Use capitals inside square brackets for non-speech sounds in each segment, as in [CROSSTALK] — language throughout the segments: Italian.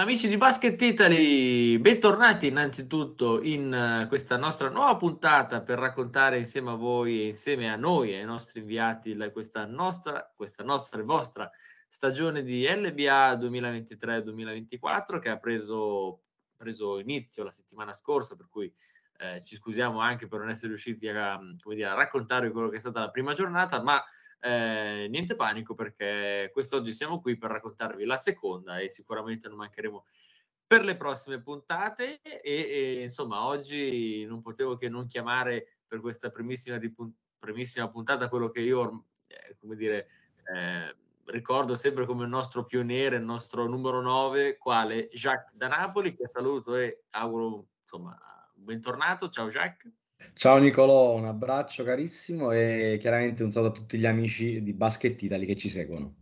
Amici di Basket Italy, bentornati innanzitutto in eh, questa nostra nuova puntata per raccontare insieme a voi e insieme a noi e ai nostri inviati questa nostra, questa nostra e vostra stagione di LBA 2023-2024 che ha preso, preso, inizio la settimana scorsa, per cui eh, ci scusiamo anche per non essere riusciti a, mm, dire, a raccontarvi quello che è stata la prima giornata, ma eh, niente panico perché quest'oggi siamo qui per raccontarvi la seconda e sicuramente non mancheremo per le prossime puntate e, e insomma oggi non potevo che non chiamare per questa primissima, di, primissima puntata quello che io, eh, come dire, eh, ricordo sempre come il nostro pioniere, il nostro numero 9, quale Jacques da Napoli, che saluto e auguro insomma bentornato. Ciao Jacques. Ciao Nicolò, un abbraccio carissimo e chiaramente un saluto a tutti gli amici di Basket Italy che ci seguono.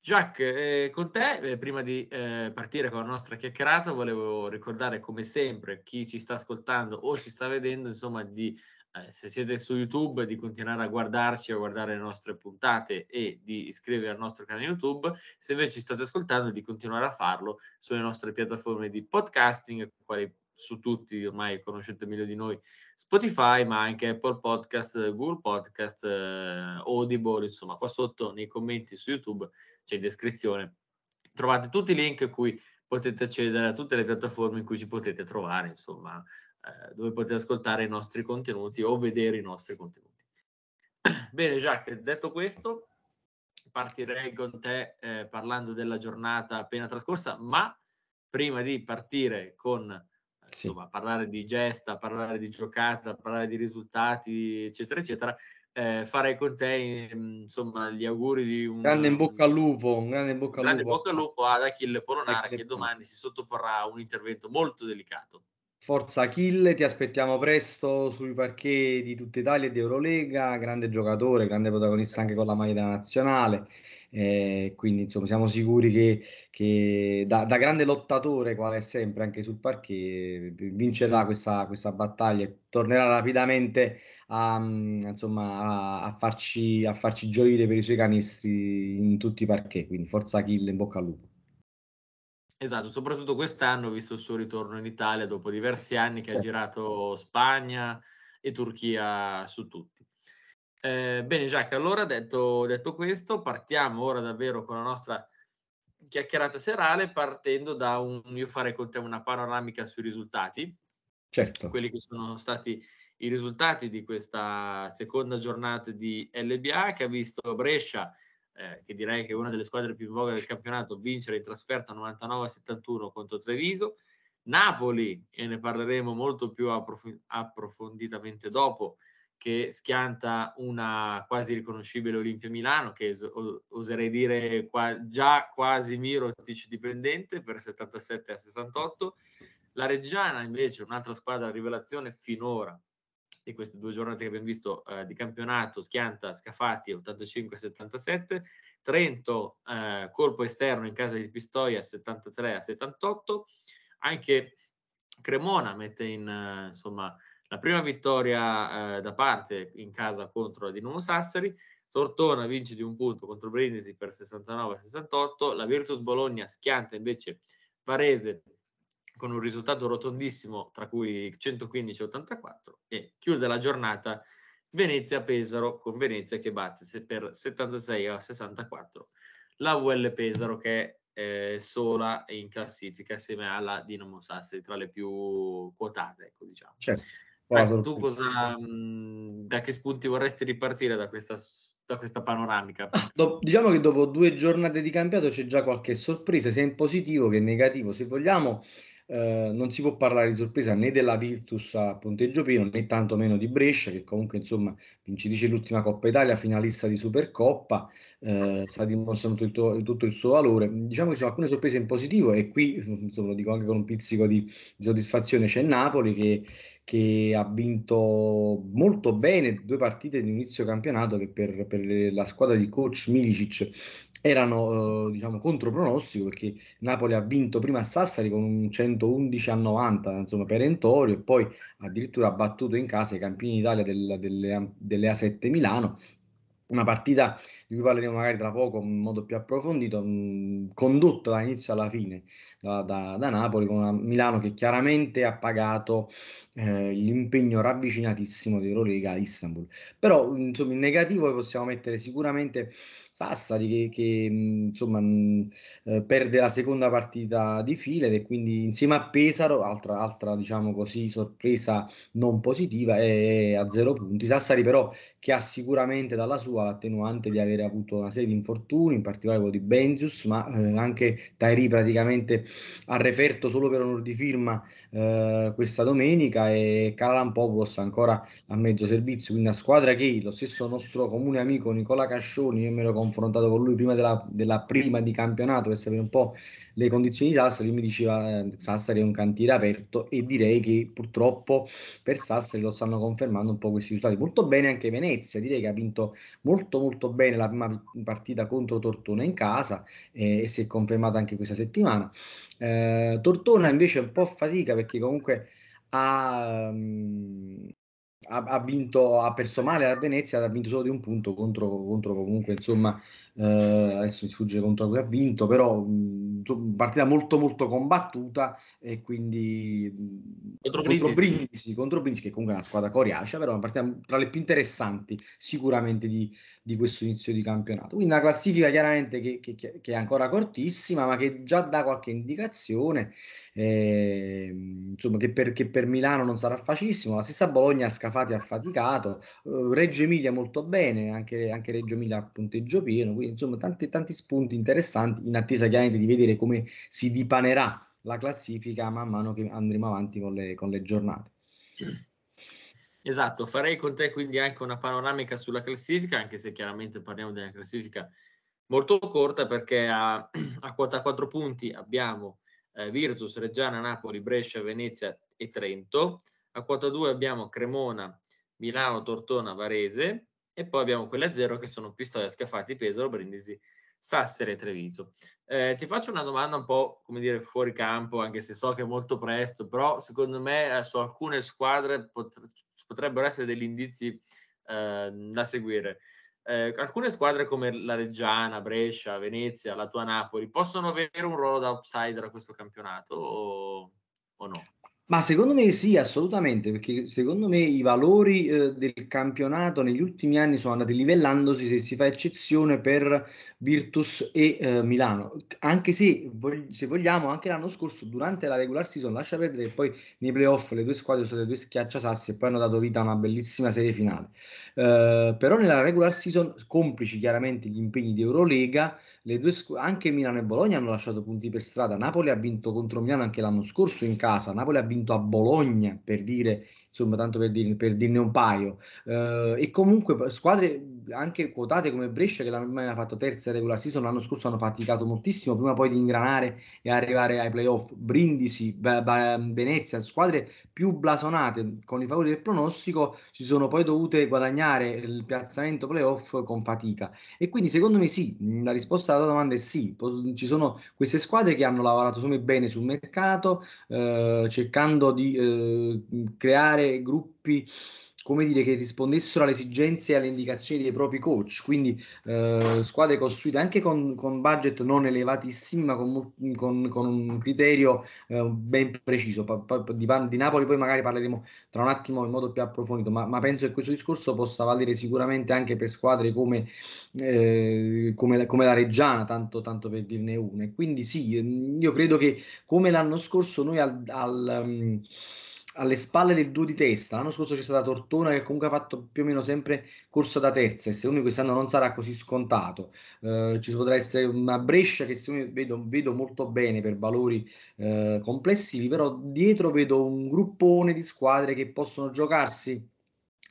Jack, eh, con te, eh, prima di eh, partire con la nostra chiacchierata, volevo ricordare come sempre chi ci sta ascoltando o ci sta vedendo, insomma, di, eh, se siete su YouTube, di continuare a guardarci, a guardare le nostre puntate e di iscrivervi al nostro canale YouTube. Se invece ci state ascoltando, di continuare a farlo sulle nostre piattaforme di podcasting, quali su tutti, ormai conoscete meglio di noi, Spotify, ma anche Apple Podcast, Google Podcast, eh, Audible, insomma, qua sotto nei commenti su YouTube c'è in descrizione. Trovate tutti i link a cui potete accedere a tutte le piattaforme in cui ci potete trovare, insomma, eh, dove potete ascoltare i nostri contenuti o vedere i nostri contenuti. [CLEARS THROAT] Bene, Jacques, detto questo, partirei con te eh, parlando della giornata appena trascorsa, ma prima di partire con sì. insomma, parlare di gesta, parlare di giocata, parlare di risultati, eccetera, eccetera. Eh, farei con te ehm, insomma gli auguri di un grande in bocca al lupo, un grande in bocca al lupo, bocca al lupo ad Achille Polonara che ecco. domani si sottoporrà a un intervento molto delicato. Forza Achille, ti aspettiamo presto sui parquet di tutta Italia e di Eurolega, grande giocatore, grande protagonista anche con la maglia nazionale. Eh, quindi insomma siamo sicuri che, che da, da, grande lottatore quale è sempre anche sul parquet vincerà questa, questa battaglia e tornerà rapidamente a, mm, insomma, a, a, farci, a farci gioire per i suoi canestri in tutti i parquet quindi forza kill in bocca al lupo Esatto, soprattutto quest'anno, visto il suo ritorno in Italia dopo diversi anni che certo. ha girato Spagna e Turchia su tutto. Eh, bene Giacca, allora detto, detto questo, partiamo ora davvero con la nostra chiacchierata serale partendo da un io fare con te una panoramica sui risultati. Certo. Quelli che sono stati i risultati di questa seconda giornata di LBA che ha visto Brescia, eh, che direi che è una delle squadre più in voga del campionato, vincere in trasferta 99-71 contro Treviso. Napoli, e ne parleremo molto più approf- approfonditamente dopo, che schianta una quasi riconoscibile Olimpia Milano, che oserei dire qua, già quasi Mirotic dipendente per 77 a 68. La Reggiana invece, un'altra squadra a rivelazione finora di queste due giornate che abbiamo visto eh, di campionato, schianta Scafati 85 a 77. Trento, eh, colpo esterno in casa di Pistoia 73 a 78. Anche Cremona mette in, eh, insomma, la prima vittoria eh, da parte in casa contro la Dinamo Sassari, Tortona vince di un punto contro Brindisi per 69-68, la Virtus Bologna schianta invece Varese con un risultato rotondissimo tra cui 115-84 e chiude la giornata Venezia-Pesaro con Venezia che batte per 76-64 la VL Pesaro che è eh, sola in classifica assieme alla Dinamo Sassari tra le più quotate ecco diciamo certo. Ecco, tu cosa, mhmm, da che spunti vorresti ripartire da questa, da questa panoramica? Ah, Do, diciamo che dopo due giornate di campionato c'è già qualche sorpresa, sia in positivo che in negativo. Se vogliamo, eh, non si può parlare di sorpresa né della Virtus a Ponteggio Pino né tantomeno di Brescia, che comunque insomma vincitrice l'ultima Coppa Italia, finalista di Supercoppa, eh, sta dimostrando tutto, tutto, il suo valore. Diciamo che ci sono alcune sorprese in positivo e qui insomma, lo dico anche con un pizzico di, di soddisfazione: c'è Napoli che che ha vinto molto bene due partite di inizio campionato che per, per la squadra di coach Milicic erano eh, diciamo contro pronostico perché Napoli ha vinto prima a Sassari con un 111 a 90 insomma perentorio e poi addirittura ha battuto in casa i campioni d'Italia del, delle, delle A7 Milano una partita di cui parleremo magari tra poco in modo più approfondito, mh, mm, condotta dall'inizio alla fine da, da, da, Napoli con una Milano che chiaramente ha pagato eh, l'impegno ravvicinatissimo di Eurolega a Istanbul. Però insomma in negativo possiamo mettere sicuramente Sassari che, che mm, insomma, mh, mm, eh, perde la seconda partita di file e quindi insieme a Pesaro, altra, altra diciamo così sorpresa non positiva, è a zero punti. Sassari però che ha sicuramente dalla sua l'attenuante di avere avuto una serie di infortuni, in particolare quello di Benzius, ma eh, anche Tairi praticamente ha referto solo per onore di firma eh, questa domenica e Calan Popolos ancora a mezzo servizio, quindi una squadra che lo stesso nostro comune amico Nicola Cascioni, io mi ero confrontato con lui prima della, della prima di campionato per sapere un po' le condizioni di Sassari, mi diceva eh, Sassari è un cantiere aperto e direi che purtroppo per Sassari lo stanno confermando un po' questi risultati. Molto bene anche Venezia Venezia, direi che ha vinto molto molto bene la prima partita contro Tortona in casa eh, e si è confermata anche questa settimana. Eh, Tortona invece un po' fatica perché comunque ha, mh, mm, ha, vinto, ha perso male a Venezia, ha vinto solo di un punto contro, contro comunque insomma eh, adesso mi sfugge contro cui ha vinto, però mh, partita molto molto combattuta e quindi contro, contro Brindisi, contro Brindisi che comunque è una squadra coriacea, però è una partita tra le più interessanti sicuramente di, di questo inizio di campionato. Quindi una classifica chiaramente che, che, che, è ancora cortissima, ma che già dà qualche indicazione, eh, insomma che per, che per, Milano non sarà facilissimo, la stessa Bologna Scafati ha faticato, eh, Reggio Emilia molto bene, anche, anche Reggio Emilia a punteggio pieno, quindi insomma tanti, tanti spunti interessanti in attesa chiaramente di vedere come si dipanerà la classifica man mano che andremo avanti con le, con le giornate. Esatto, farei con te quindi anche una panoramica sulla classifica, anche se chiaramente parliamo di una classifica molto corta perché a, [CLEARS THROAT] a 44 punti abbiamo eh, Virtus, Reggiana, Napoli, Brescia, Venezia e Trento, a quota 2 abbiamo Cremona, Milano, Tortona, Varese, e poi abbiamo quelle a zero che sono Pistoia, Scafati, Pesaro, Brindisi, Sassere e Treviso. Eh, ti faccio una domanda un po', come dire, fuori campo, anche se so che è molto presto, però secondo me eh, su alcune squadre pot- potrebbero essere degli indizi eh, da seguire. Eh, alcune squadre come la Reggiana, Brescia, Venezia, la tua Napoli possono avere un ruolo da outsider a questo campionato o, o no? Ma secondo me sì, assolutamente, perché secondo me i valori eh, del campionato negli ultimi anni sono andati livellandosi se si fa eccezione per Virtus e eh, Milano, anche se, vog- se, vogliamo, anche l'anno scorso durante la regular season, lascia perdere che poi nei playoff le due squadre sono state due schiacciasassi e poi hanno dato vita a una bellissima serie finale. Eh, però nella regular season, complici chiaramente gli impegni di Eurolega, le due scu- anche Milano e Bologna hanno lasciato punti per strada. Napoli ha vinto contro Milano anche l'anno scorso in casa. Napoli ha vinto a Bologna per dire, insomma, tanto per, dire, per dirne un paio. Eh, e comunque squadre anche quotate come Brescia che l'hanno mai fatto terza regular season l'anno scorso hanno faticato moltissimo prima poi di ingranare e arrivare ai playoff Brindisi, B- B- Venezia squadre più blasonate con i favori del pronostico si sono poi dovute guadagnare il piazzamento playoff con fatica e quindi secondo me sì la risposta alla domanda è sì ci sono queste squadre che hanno lavorato secondo me bene sul mercato eh, cercando di eh, creare gruppi come dire, che rispondessero alle esigenze e alle indicazioni dei propri coach, quindi eh, squadre costruite anche con, con, budget non elevatissimi, ma con, con, con un criterio eh, ben preciso. Pa, pa, di, di, Napoli poi magari parleremo tra un attimo in modo più approfondito, ma, ma penso che questo discorso possa valere sicuramente anche per squadre come, eh, come, la, come la Reggiana, tanto, tanto, per dirne una. Quindi sì, io credo che come l'anno scorso noi al... al um, alle spalle del duo di testa. L'anno scorso c'è stata Tortona che comunque ha fatto più o meno sempre corsa da terza e secondo me quest'anno non sarà così scontato. Eh, ci potrà essere una Brescia che secondo me vedo, vedo molto bene per valori eh, complessivi, però dietro vedo un gruppone di squadre che possono giocarsi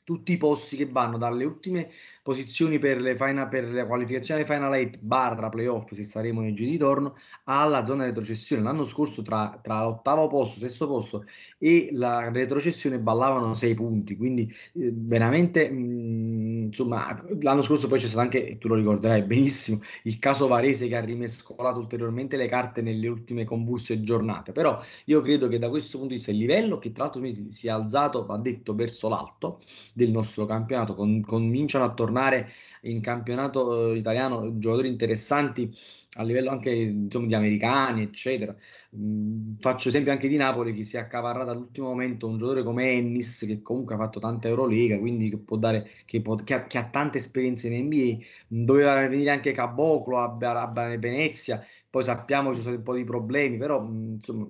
tutti i posti che vanno dalle ultime posizioni per, le final, per la qualificazione Final 8 barra playoff, se saremo nel giro di ritorno, alla zona retrocessione. L'anno scorso tra, tra l'ottavo posto, sesto posto e la retrocessione ballavano 6 punti, quindi eh, veramente... Mh, mm, insomma, l'anno scorso poi c'è stato anche, tu lo ricorderai benissimo, il caso Varese che ha rimescolato ulteriormente le carte nelle ultime convulse giornate, però io credo che da questo punto di vista il livello, che tra l'altro si è alzato, va detto, verso l'alto, del nostro campionato. Con, cominciano a tornare in campionato eh, italiano giocatori interessanti a livello anche insomma, di americani, eccetera. Mm, faccio esempio anche di Napoli che si è accavarrato all'ultimo momento un giocatore come Ennis che comunque ha fatto tanta Eurolega, quindi che può dare che, può, che, ha, che ha, tante esperienze in NBA. Mm, doveva venire anche Caboclo a, a, a Venezia, poi sappiamo che ci sono un po' di problemi, però mm, insomma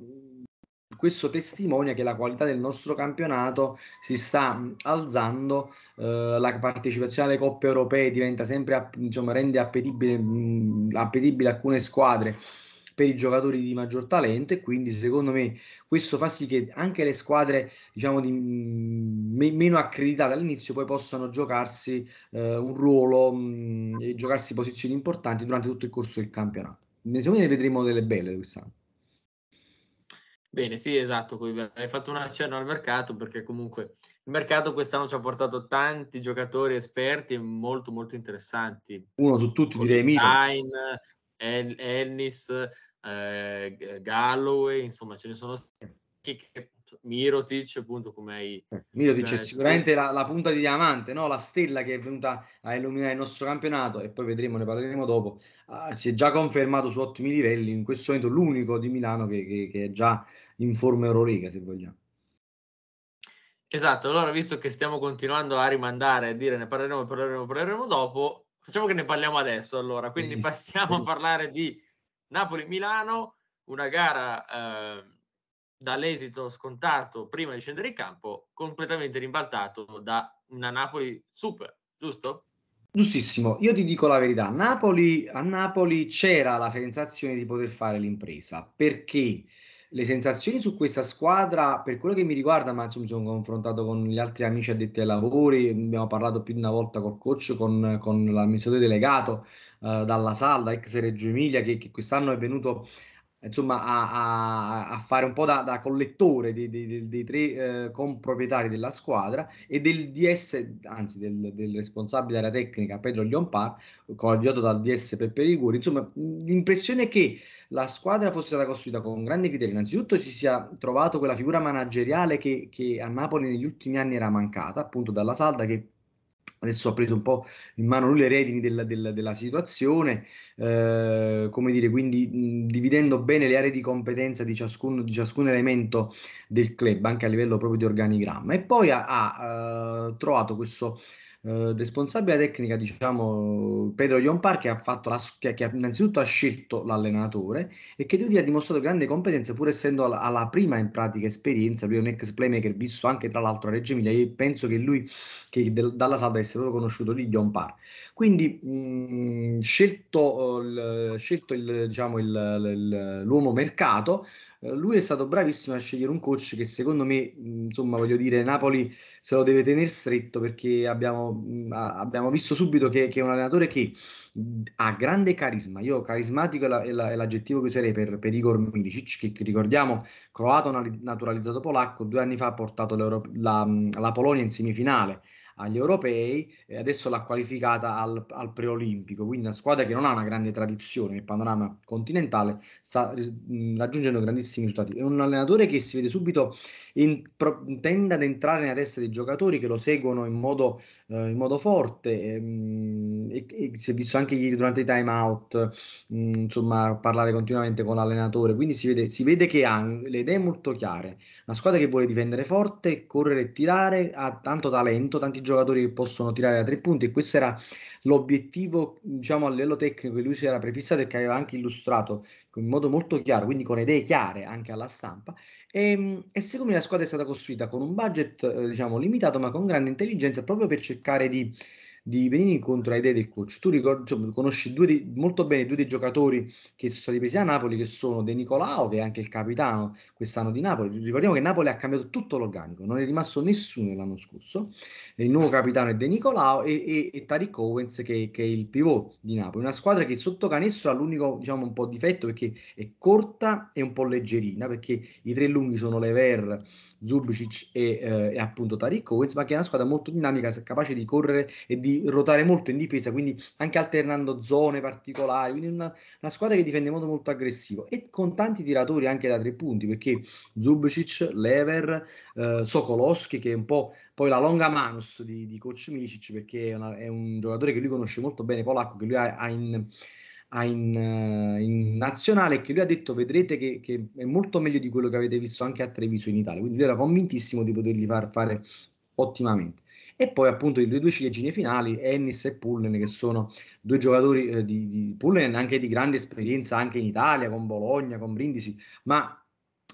questo testimonia che la qualità del nostro campionato si sta alzando, eh, la partecipazione alle coppe europee diventa sempre, diciamo, rende appetibile, mh, appetibile alcune squadre per i giocatori di maggior talento e quindi secondo me questo fa sì che anche le squadre diciamo di, me, meno accreditate all'inizio poi possano giocarsi eh, un ruolo mh, e giocarsi posizioni importanti durante tutto il corso del campionato. Secondo me ne vedremo delle belle quest'anno. Bene, sì, esatto, hai fatto un accenno al mercato perché comunque il mercato quest'anno ci ha portato tanti giocatori esperti e molto molto interessanti. Uno su tutti Con direi Stein, El- Ennis, eh, Galloway, insomma ce ne sono che Mirotic, appunto, come hai... Eh, Mirotic è sicuramente la, la, punta di diamante, no? la stella che è venuta a illuminare il nostro campionato e poi vedremo, ne parleremo dopo. Ah, si è già confermato su ottimi livelli, in questo momento l'unico di Milano che, che, che è già in forma Euroliga, se vogliamo. Esatto, allora visto che stiamo continuando a rimandare, a dire ne parleremo, parleremo, parleremo dopo, facciamo che ne parliamo adesso allora, quindi passiamo a parlare di Napoli-Milano, una gara eh, dall'esito scontato prima di scendere in campo, completamente rimbaltato da una Napoli super, giusto? Giustissimo, io ti dico la verità, Napoli, a Napoli c'era la sensazione di poter fare l'impresa, perché le sensazioni su questa squadra, per quello che mi riguarda, ma insomma, mi sono confrontato con gli altri amici addetti ai lavori, abbiamo parlato più di una volta col coach, con, con l'amministratore delegato eh, dalla Salda, ex Reggio Emilia, che, che quest'anno è venuto insomma, a, a, a, fare un po' da, da collettore dei, dei, dei tre eh, comproprietari della squadra e del DS, anzi del, del responsabile della tecnica Pedro Lionpar, coadiuto dal DS Peppe Rigori. Insomma, l'impressione è che la squadra fosse stata costruita con grandi criteri. Innanzitutto si sia trovato quella figura manageriale che, che a Napoli negli ultimi anni era mancata, appunto dalla Salda, che adesso ha preso un po' in mano lui le redini della, della, della situazione, eh, come dire, quindi mh, dividendo bene le aree di competenza di ciascun, di ciascun, elemento del club, anche a livello proprio di organigramma. E poi ha, ha uh, trovato questo eh, responsabile tecnica, diciamo, Pedro Ionpar, che ha fatto la, che, che innanzitutto ha scelto l'allenatore e che lui ha dimostrato grande competenza, pur essendo alla, alla, prima in pratica esperienza. Lui è un ex playmaker, visto anche tra l'altro a Reggio Emilia, e penso che lui, che del, dalla salda, sia stato conosciuto lì Ionpar. Quindi, mh, mm, scelto, uh, eh, l, scelto il, diciamo, il, l, l'uomo mercato, lui è stato bravissimo a scegliere un coach che secondo me, mm, insomma, voglio dire, Napoli se lo deve tenere stretto perché abbiamo, mm, abbiamo visto subito che, che, è un allenatore che mm, ha grande carisma. Io carismatico è, la, è, la, è l'aggettivo che userei per, per Igor Milicic, che ricordiamo, croato naturalizzato polacco, due anni fa ha portato la, la Polonia in semifinale agli europei e adesso l'ha qualificata al, al preolimpico, quindi una squadra che non ha una grande tradizione nel panorama continentale sta eh, raggiungendo grandissimi risultati. È un allenatore che si vede subito in, pro, tende ad entrare nella testa dei giocatori che lo seguono in modo, eh, in modo forte. Ehm, e, e, si è visto anche ieri durante i time out, mh, mm, insomma, parlare continuamente con l'allenatore. Quindi si vede, si vede che ha le idee molto chiare. Una squadra che vuole difendere forte, correre e tirare, ha tanto talento, tanti giocatori che possono tirare da tre punti. E questo era l'obiettivo, diciamo, a livello tecnico che lui si era prefissato e che aveva anche illustrato in modo molto chiaro, quindi con idee chiare anche alla stampa, e, ehm, e, siccome la squadra è stata costruita con un budget, eh, diciamo, limitato, ma con grande intelligenza, proprio per cercare di di venire incontro alle idee del coach. Tu ricordi, insomma, conosci due, molto bene due dei giocatori che sono stati presi a Napoli, che sono De Nicolao, che è anche il capitano quest'anno di Napoli. Ricordiamo che Napoli ha cambiato tutto l'organico, non è rimasto nessuno l'anno scorso. Il nuovo capitano è De Nicolao e, e, e Tariq Owens, che, che, è il pivot di Napoli. Una squadra che sotto canestro ha l'unico diciamo, un po' difetto perché è corta e un po' leggerina, perché i tre lunghi sono Lever, Zubicic e, eh, e appunto Tariq Owens, ma che è una squadra molto dinamica, capace di correre e di di rotare molto in difesa, quindi anche alternando zone particolari, quindi una, una squadra che difende in modo molto aggressivo e con tanti tiratori anche da tre punti, perché Zubcic, Lever, eh, Sokolowski che è un po' poi la longa manus di, di coach Micic, perché è, una, è, un giocatore che lui conosce molto bene, polacco, che lui ha, ha in... In, eh, in, nazionale che lui ha detto vedrete che, che, è molto meglio di quello che avete visto anche a Treviso in Italia quindi lui era convintissimo di potergli far fare ottimamente e poi appunto i due, due ciliegine finali, Ennis e Pullen, che sono due giocatori eh, di, di Pullen anche di grande esperienza anche in Italia, con Bologna, con Brindisi, ma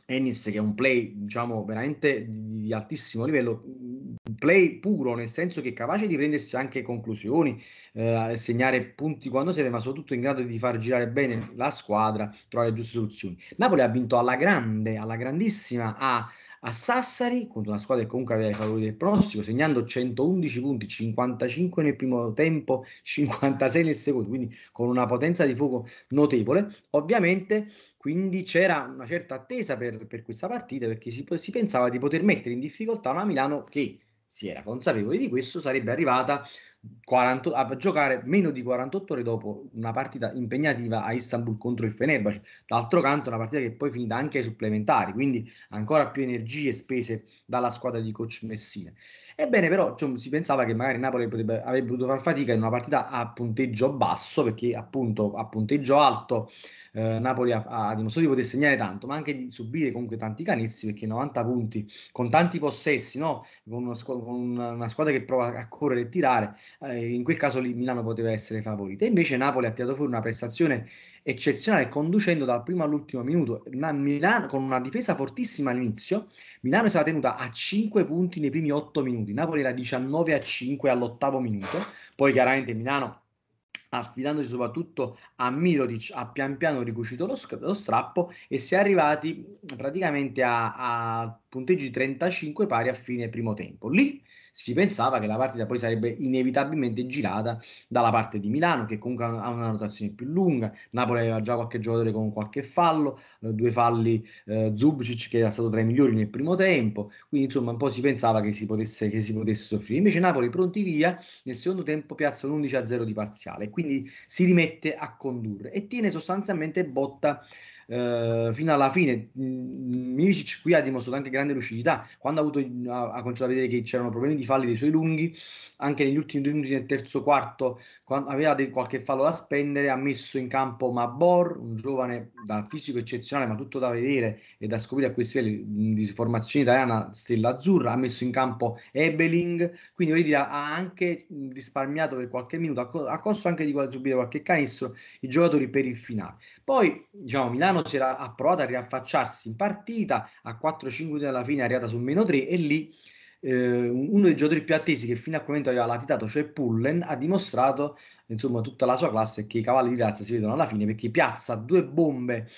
Ennis che è un play diciamo veramente di, di altissimo livello un play puro nel senso che è capace di prendersi anche conclusioni eh, segnare punti quando serve ma soprattutto in grado di far girare bene la squadra trovare le giuste soluzioni Napoli ha vinto alla grande alla grandissima a a Sassari contro una squadra che comunque aveva i favori del pronostico, segnando 111 punti, 55 nel primo tempo, 56 nel secondo, quindi con una potenza di fuoco notevole. Ovviamente quindi c'era una certa attesa per, per questa partita perché si, si, pensava di poter mettere in difficoltà una Milano che si era consapevole di questo, sarebbe arrivata 40, a giocare meno di 48 ore dopo una partita impegnativa a Istanbul contro il Fenerbahce. D'altro canto, una partita che poi è finita anche ai supplementari, quindi ancora più energie spese dalla squadra di coach Messina. Ebbene, però cioè, si pensava che magari Napoli potrebbe, avrebbe potuto far fatica in una partita a punteggio basso, perché appunto a punteggio alto eh, Napoli ha, ha, dimostrato di poter segnare tanto, ma anche di subire comunque tanti canessi, perché 90 punti con tanti possessi, no? con, una squadra, con, una squadra che prova a correre e tirare, eh, in quel caso lì Milano poteva essere favorita. Invece Napoli ha tirato fuori una prestazione eccezionale, conducendo dal primo all'ultimo minuto. Ma Milano, con una difesa fortissima all'inizio, Milano è stata tenuta a 5 punti nei primi 8 minuti. Napoli era 19 a 5 all'ottavo minuto. Poi chiaramente Milano affidandosi soprattutto a Milotic, ha pian piano ricucito lo, sc- lo strappo e si è arrivati praticamente a, a punteggi di 35 pari a fine primo tempo. Lì si pensava che la partita poi sarebbe inevitabilmente girata dalla parte di Milano, che comunque ha una rotazione più lunga. Napoli aveva già qualche giocatore con qualche fallo, eh, due falli eh, Zubcic, che era stato tra i migliori nel primo tempo. Quindi, insomma, un po' si pensava che si potesse, che si potesse soffrire. Invece, Napoli pronti via, nel secondo tempo piazza un 11 a 0 di parziale, quindi si rimette a condurre e tiene sostanzialmente botta eh, fino alla fine. Mm, Mivicic qui ha dimostrato anche grande lucidità, quando ha, avuto, ha, ha cominciato a vedere che c'erano problemi di falli dei suoi lunghi, anche negli ultimi due minuti nel terzo quarto, quando aveva de- qualche fallo da spendere, ha messo in campo Mabor, un giovane da fisico eccezionale, ma tutto da vedere e da scoprire a questi livelli mm, di formazione italiana, stella azzurra, ha messo in campo Ebeling, quindi vedi, ha anche mm, risparmiato per qualche minuto, a, co- a costo anche di subire qualche canestro, i giocatori per il finale. Poi, diciamo, Milano Milano si era approvata a riaffacciarsi in partita, a 4-5 minuti alla fine è arrivata sul meno 3 e lì eh, uno dei giocatori più attesi che fino a quel momento aveva latitato, cioè Pullen, ha dimostrato insomma tutta la sua classe che i cavalli di razza si vedono alla fine perché piazza due bombe,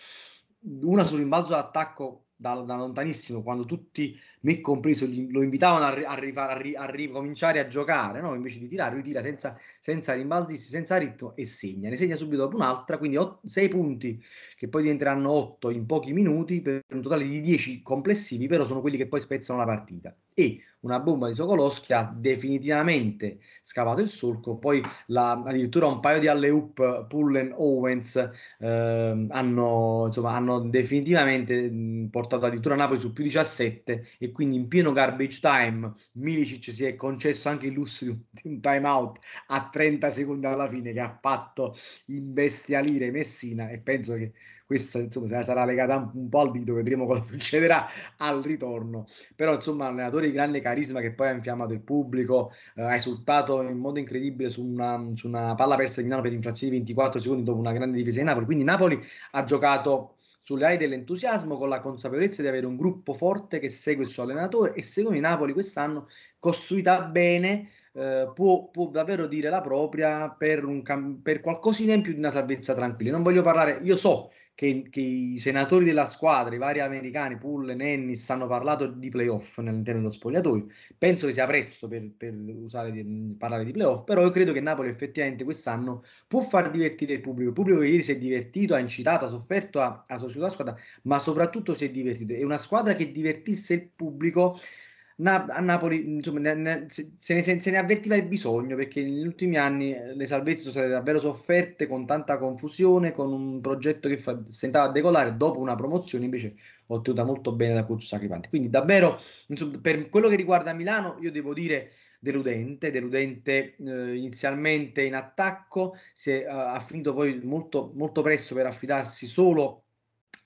una sul rimbalzo d'attacco da, da, lontanissimo, quando tutti, me compreso, lo invitavano a, a, a, a ricominciare a giocare, no? invece di tirare, lui tira senza, senza rimbalzarsi, senza ritmo e segna. Ne segna subito dopo un'altra, quindi sei punti che poi diventeranno otto in pochi minuti per un totale di 10 complessivi, però sono quelli che poi spezzano la partita e una bomba di Sokolowski ha definitivamente scavato il solco, poi la, addirittura un paio di alle oop Pullen Owens eh, hanno, insomma, hanno, definitivamente portato addirittura Napoli su più 17 e quindi in pieno garbage time Milicic si è concesso anche il lusso di un, time out a 30 secondi alla fine che ha fatto imbestialire Messina e penso che questa insomma sarà legata un po' al dito, vedremo [LAUGHS] cosa succederà al ritorno, però insomma un allenatore di grande carisma che poi ha infiammato il pubblico, eh, ha esultato in modo incredibile su una, su una palla persa di Napoli per infrazione di 24 secondi dopo una grande difesa di Napoli, quindi Napoli ha giocato sulle ali dell'entusiasmo con la consapevolezza di avere un gruppo forte che segue il suo allenatore e secondo i Napoli quest'anno costruita bene eh, può, può, davvero dire la propria per, un, per qualcosina in più di una salvezza tranquilla. Non voglio parlare, io so che, che, i senatori della squadra, i vari americani, Pull e Nennis, hanno parlato di playoff all'interno dello spogliatoio. Penso che sia presto per, per di, parlare di playoff, però io credo che Napoli effettivamente quest'anno può far divertire il pubblico. Il pubblico che ieri si è divertito, ha incitato, ha sofferto, a, ha sostenuto la squadra, ma soprattutto si è divertito. È una squadra che divertisse il pubblico Na- a Napoli insomma, ne- ne- se, ne, se, ne, avvertiva il bisogno perché negli ultimi anni eh, le salvezze sono state davvero sofferte con tanta confusione, con un progetto che fa, sentava decolare dopo una promozione invece ottenuta molto bene da Curcio Sacripanti. Quindi davvero insomma, per quello che riguarda Milano io devo dire deludente, deludente eh, inizialmente in attacco, si è, eh, ha finito poi molto, molto presto per affidarsi solo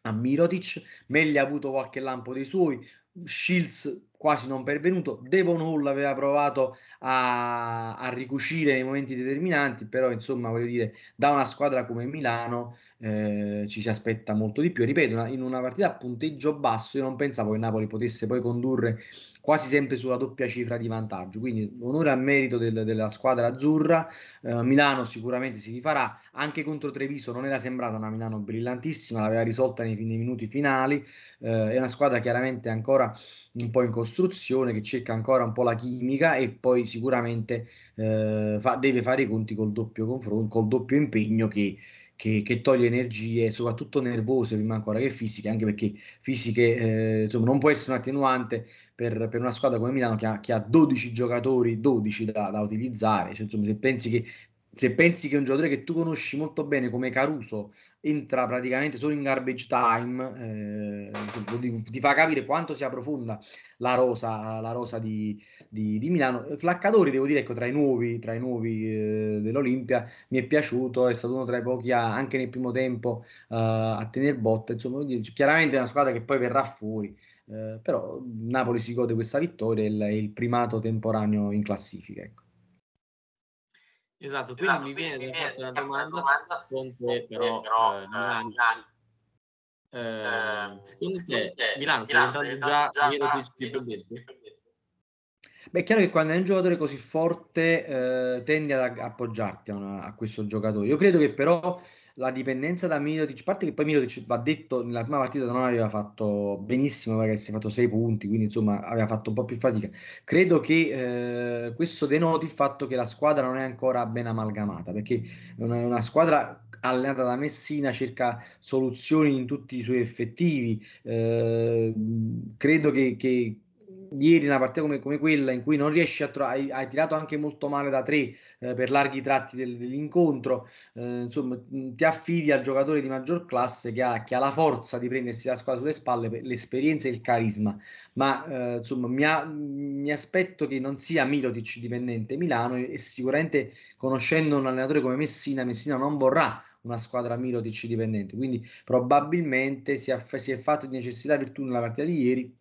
a Mirotic, Meglio ha avuto qualche lampo dei suoi, Shields quasi non pervenuto. Devon Hall aveva provato a, a ricucire nei momenti determinanti, però insomma, voglio dire, da una squadra come Milano eh, ci si aspetta molto di più. Ripeto, in una partita a punteggio basso io non pensavo che Napoli potesse poi condurre quasi sempre sulla doppia cifra di vantaggio. Quindi onore al merito del, della squadra azzurra. Eh, Milano sicuramente si rifarà anche contro Treviso. Non era sembrata una Milano brillantissima, l'aveva risolta nei, nei minuti finali. Eh, è una squadra chiaramente ancora un po' in costruzione, che cerca ancora un po' la chimica e poi sicuramente eh, fa, deve fare i conti col doppio, confron- col doppio impegno che che, che, toglie energie, soprattutto nervose, prima ancora che fisiche, anche perché fisiche eh, insomma, non può essere un attenuante per, per una squadra come Milano che ha, che ha 12 giocatori, 12 da, da utilizzare. Cioè, insomma, se pensi che se pensi che un giocatore che tu conosci molto bene come Caruso entra praticamente solo in garbage time, eh, ti, ti, fa capire quanto sia profonda la rosa, la rosa di, di, di, Milano. Flaccatori, devo dire, ecco, tra i nuovi, tra i nuovi eh, dell'Olimpia, mi è piaciuto, è stato uno tra i pochi a, anche nel primo tempo eh, a tener botta, insomma, chiaramente è una squadra che poi verrà fuori, eh, però Napoli si gode questa vittoria e il, il primato temporaneo in classifica. Ecco. Esatto, quindi esatto, mi viene da fare una domanda, domanda fonte però, però eh, Milano. Eh, ehm, ehm, secondo te Milano sta diventando già vero di Brodeschi? Beh, è chiaro che quando hai un giocatore così forte eh, tendi ad appoggiarti a, una, a questo giocatore. Io credo che però la dipendenza da Milotic, a parte che poi Milotic va detto nella prima partita non aveva fatto benissimo perché si è fatto 6 punti, quindi insomma aveva fatto un po' più fatica. Credo che eh, questo denoti il fatto che la squadra non è ancora ben amalgamata, perché è una, squadra allenata da Messina cerca soluzioni in tutti i suoi effettivi. Eh, credo che, che ieri una partita come, come, quella in cui non riesci a trovare, hai, tirato anche molto male da tre eh, per larghi tratti del, dell'incontro, eh, insomma ti affidi al giocatore di maggior classe che ha, che ha, la forza di prendersi la squadra sulle spalle, l'esperienza e il carisma, ma eh, insomma mi, ha, mi, aspetto che non sia Milotic dipendente Milano e, e sicuramente conoscendo un allenatore come Messina, Messina non vorrà una squadra Milotic dipendente. Quindi probabilmente si è, si è fatto di necessità virtù nella partita di ieri,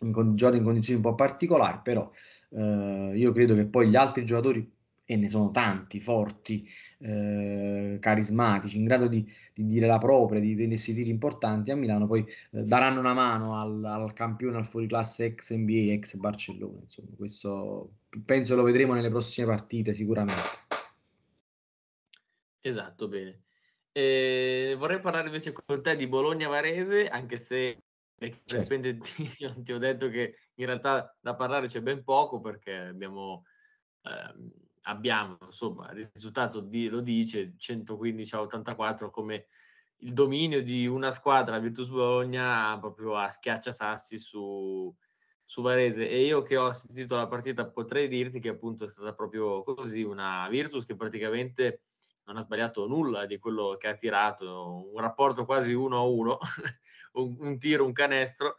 in, giocato in condizioni un po' particolari, però eh, io credo che poi gli altri giocatori, e ne sono tanti, forti, eh, carismatici, in grado di, di, dire la propria, di tenersi tiri importanti a Milano, poi eh, daranno una mano al, al, campione, al fuoriclasse ex NBA, ex Barcellona. Insomma, questo penso lo vedremo nelle prossime partite sicuramente. Esatto, bene. Eh, vorrei parlare invece con te di Bologna-Varese, anche se Dipende, ti, [LAUGHS] ti ho detto che in realtà da parlare c'è ben poco perché abbiamo, ehm, abbiamo insomma, il risultato di, lo dice 115 a 84 come il dominio di una squadra, la Virtus Bologna, proprio a schiacciasassi su, su Varese. E io che ho assistito alla partita potrei dirti che appunto è stata proprio così, una Virtus che praticamente non ha sbagliato nulla di quello che ha tirato, un rapporto quasi uno a uno, [LAUGHS] un, un, tiro, un canestro,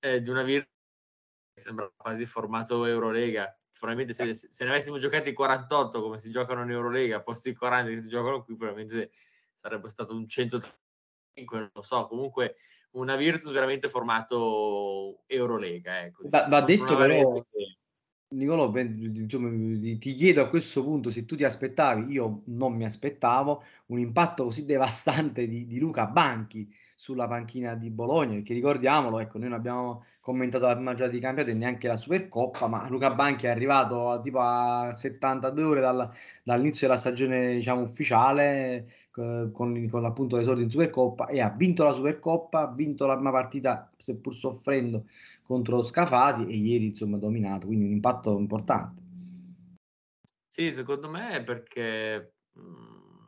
eh, di una virgola che sembra quasi formato Eurolega. Probabilmente se, se, ne avessimo giocati 48 come si giocano in Eurolega, a posti 40 che si giocano qui, probabilmente sarebbe stato un 135, non lo so, comunque una Virtus veramente formato Eurolega. Ecco, Va, va diciamo. detto però... Che Nicolò, diciamo, ti chiedo a questo punto se tu ti aspettavi, io non mi aspettavo, un impatto così devastante di, di Luca Banchi sulla panchina di Bologna, perché ricordiamolo, ecco, noi non abbiamo commentato la prima giornata di campionato e neanche la Supercoppa, ma Luca Banchi è arrivato a, tipo a 72 ore dal, dall'inizio della stagione diciamo, ufficiale, eh, con, con appunto l'esordio in Supercoppa, e ha vinto la Supercoppa, ha vinto la prima partita, seppur soffrendo, contro Scafati e ieri insomma dominato, quindi un impatto importante. Sì, secondo me è perché mh, mm,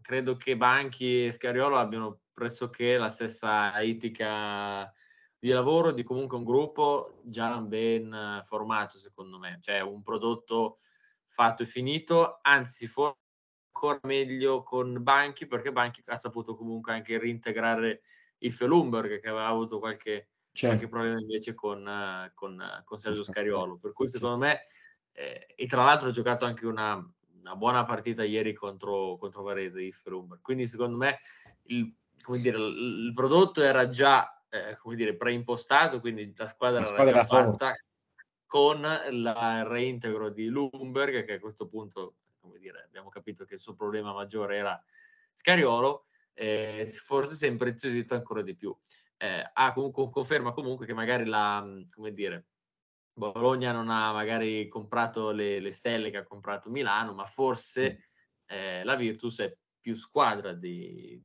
credo che Banchi e Scariolo abbiano pressoché la stessa etica di lavoro di comunque un gruppo già ben formato, secondo me, cioè un prodotto fatto e finito, anzi forse ancora meglio con Banchi perché Banchi ha saputo comunque anche reintegrare il Felumberg che aveva avuto qualche certo. anche problemi invece con, eh, con, eh, con Sergio Scariolo. Per cui secondo me, eh, e tra l'altro ha giocato anche una, una, buona partita ieri contro, contro Varese, Ifrumber. Quindi secondo me il, come dire, il, prodotto era già eh, come dire, preimpostato, quindi la squadra, la squadra era già fatta con la, il reintegro di Lumberg, che a questo punto come dire, abbiamo capito che il suo problema maggiore era Scariolo, eh, forse si è impreziosito ancora di più eh, ah, conferma comunque che magari la, mhmm, come dire, Bologna non ha magari comprato le, le stelle che ha comprato Milano, ma forse eh, la Virtus è più squadra di,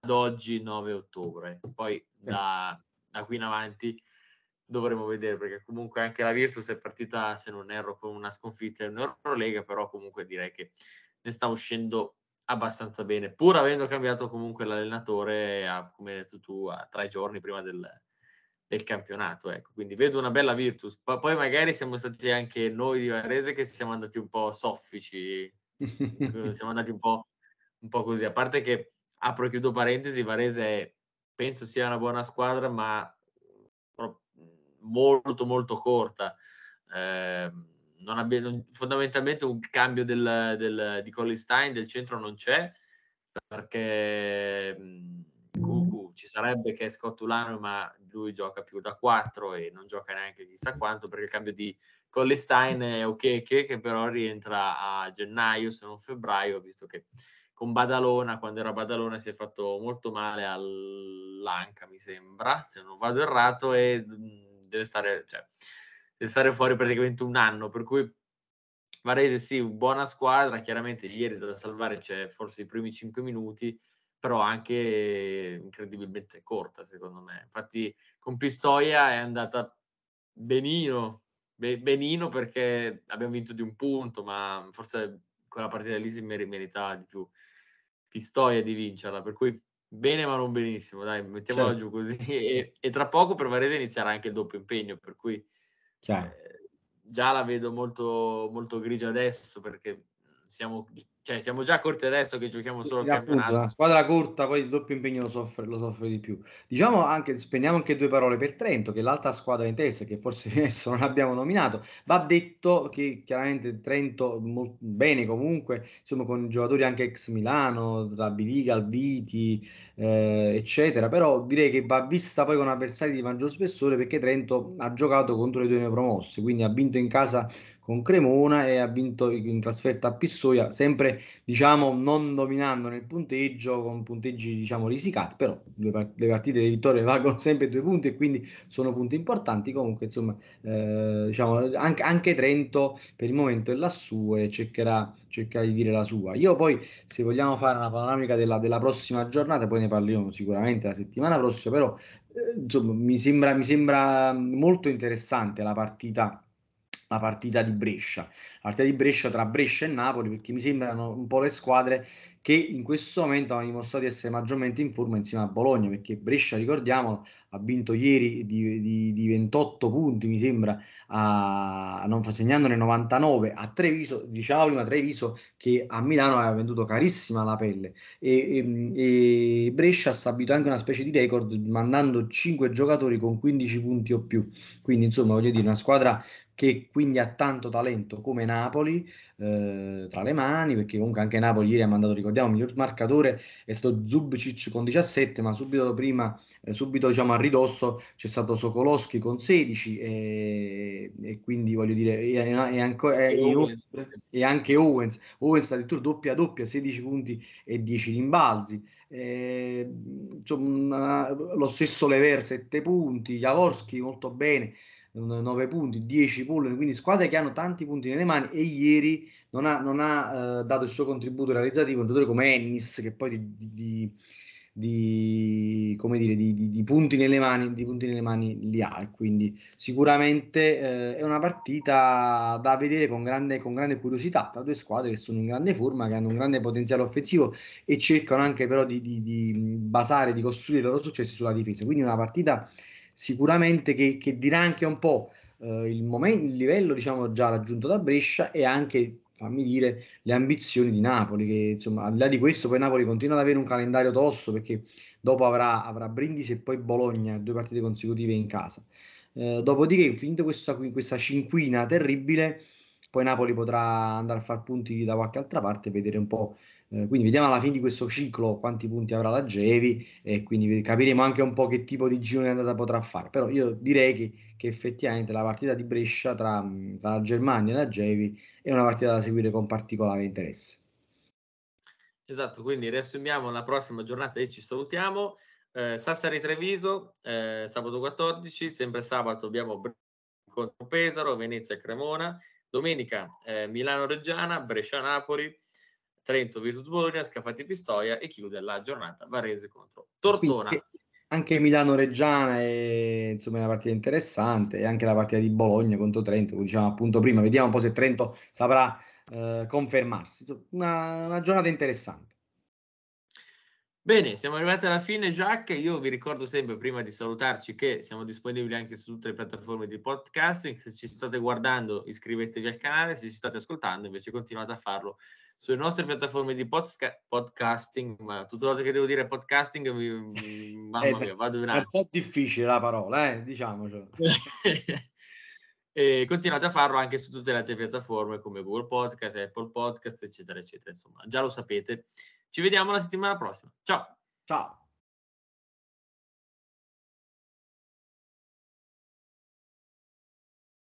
ad oggi 9 ottobre. Poi da, da, qui in avanti dovremo vedere perché comunque anche la Virtus è partita, se non erro, con una sconfitta in Eurolega, però comunque direi che ne sta uscendo abbastanza bene, pur avendo cambiato comunque l'allenatore, a, come hai detto tu, a tre giorni prima del, del campionato. Ecco. Quindi vedo una bella Virtus. P- poi magari siamo stati anche noi di Varese che siamo andati un po' soffici, [LAUGHS] siamo andati un po', un po' così. A parte che, apro e chiudo parentesi, Varese penso sia una buona squadra, ma molto molto corta. Eh, non abbia, non, fondamentalmente un cambio del, del, di Collistein del centro non c'è perché Gugu mm, mm-hmm. ci sarebbe che è scottulano ma lui gioca più da 4 e non gioca neanche chissà quanto perché il cambio di Collistein è ok che però rientra a gennaio se non febbraio visto che con Badalona, quando era Badalona, si è fatto molto male all'anca, mi sembra, se non vado errato, e mm, deve stare, cioè, e stare fuori praticamente un anno, per cui Varese sì, buona squadra, chiaramente ieri da salvare c'è forse i primi 5 minuti, però anche incredibilmente corta secondo me. Infatti con Pistoia è andata benino, benino perché abbiamo vinto di un punto, ma forse quella partita lì si meritava di più Pistoia di vincerla, per cui bene ma non benissimo, dai, mettiamola certo. giù così [LAUGHS] e, e tra poco per Varese inizierà anche il doppio impegno, per cui Chiaro. Cioè eh, già la vedo molto, molto grigia adesso perché siamo, cioè, siamo già corti adesso che giochiamo solo sì, il appunto, campionato. La squadra corta, poi il doppio impegno lo soffre, lo soffre di più. Diciamo anche, spendiamo anche due parole per Trento, che è l'altra squadra in testa, che forse [LAUGHS] adesso non abbiamo nominato. Va detto che chiaramente Trento bene comunque, insomma, con giocatori anche ex Milano, tra Biliga, Alviti, eh, eccetera. Però direi che va vista poi con avversari di maggior spessore perché Trento ha giocato contro le due neopromosse, quindi ha vinto in casa con Cremona e ha vinto in trasferta a Pistoia, sempre diciamo non dominando nel punteggio, con punteggi diciamo risicati, però le partite, le vittorie valgono [LAUGHS] sempre due punti e quindi sono punti importanti, comunque insomma eh, diciamo anche, anche, Trento per il momento è lassù e cercherà, cercherà, di dire la sua. Io poi se vogliamo fare una panoramica della, della prossima giornata, poi ne parleremo sicuramente la settimana prossima, però eh, insomma mi sembra, mi sembra molto interessante la partita la partita di Brescia partita di Brescia tra Brescia e Napoli, perché mi sembrano un po' le squadre che in questo momento hanno dimostrato di essere maggiormente in forma insieme a Bologna, perché Brescia, ricordiamo, ha vinto ieri di, di, di 28 punti, mi sembra, a, non segnandone 99 a Treviso, diciamo prima Treviso che a Milano aveva venduto carissima la pelle e, e, e Brescia ha stabilito anche una specie di record mandando 5 giocatori con 15 punti o più, quindi insomma voglio dire una squadra che quindi ha tanto talento come Napoli eh, tra le mani, perché comunque anche Napoli ieri ha mandato, ricordiamo, il miglior marcatore è stato Zubcic con 17, ma subito prima, eh, subito diciamo a ridosso c'è stato Sokolowski con 16 e, e quindi voglio dire, e, e, anco, e, e Owens. anche Owens, Owens addirittura doppia doppia, 16 punti e 10 rimbalzi. Eh, insomma, lo stesso Lever 7 punti, Javorski molto bene, 9 punti, 10 polline, quindi squadre che hanno tanti punti nelle mani e ieri non ha, non ha eh, dato il suo contributo realizzativo, un giocatore come Ennis che poi di, di, di, dire, di, punti nelle mani, di punti nelle mani li ha, quindi sicuramente eh, è una partita da vedere con grande, con grande curiosità tra due squadre che sono in grande forma, che hanno un grande potenziale offensivo e cercano anche però di, basare, di costruire i loro successi sulla difesa, quindi una partita sicuramente che, che dirà anche un po' eh, il, momento, il livello diciamo, già raggiunto da Brescia e anche, fammi dire, le ambizioni di Napoli, che insomma al di là di questo poi Napoli continua ad avere un calendario tosto perché dopo avrà, avrà Brindisi e poi Bologna, due partite consecutive in casa. Eh, dopodiché, finita questa, questa cinquina terribile, poi Napoli potrà andare a far punti da qualche altra parte e vedere un po' Eh, quindi vediamo alla fine di questo ciclo quanti punti avrà la Gevi e quindi capiremo anche un po' che tipo di giro di andata potrà fare. Però io direi che, che effettivamente la partita di Brescia tra, tra la Germania e la Gevi è una partita da seguire con particolare interesse. Esatto, quindi riassumiamo la prossima giornata e ci salutiamo. Eh, Sassari Treviso, eh, sabato 14, sempre sabato abbiamo contro Pesaro, Venezia Cremona, domenica eh, Milano Reggiana, Brescia Napoli. Trento Virtus Bologna, Scafati Pistoia e chiude la giornata Varese contro Tortona. anche Milano Reggiana è insomma, una partita interessante e anche la partita di Bologna contro Trento, come diciamo appunto prima, vediamo un po' se Trento saprà eh, confermarsi. Una, una giornata interessante. Bene, siamo arrivati alla fine, Jacques. Io vi ricordo sempre, prima di salutarci, che siamo disponibili anche su tutte le piattaforme di podcasting. Se ci state guardando, iscrivetevi al canale. Se ci state ascoltando, invece, continuate a farlo sulle nostre piattaforme di podca- podcasting, ma tutte le volte che devo dire podcasting, mi, [LAUGHS] mamma eh, mia, vado in alto. È un po' difficile la parola, eh? diciamocelo. [LAUGHS] e continuate a farlo anche su tutte le altre piattaforme come Google Podcast, Apple Podcast, eccetera, eccetera. Insomma, già lo sapete. Ci vediamo la settimana prossima. Ciao. Ciao.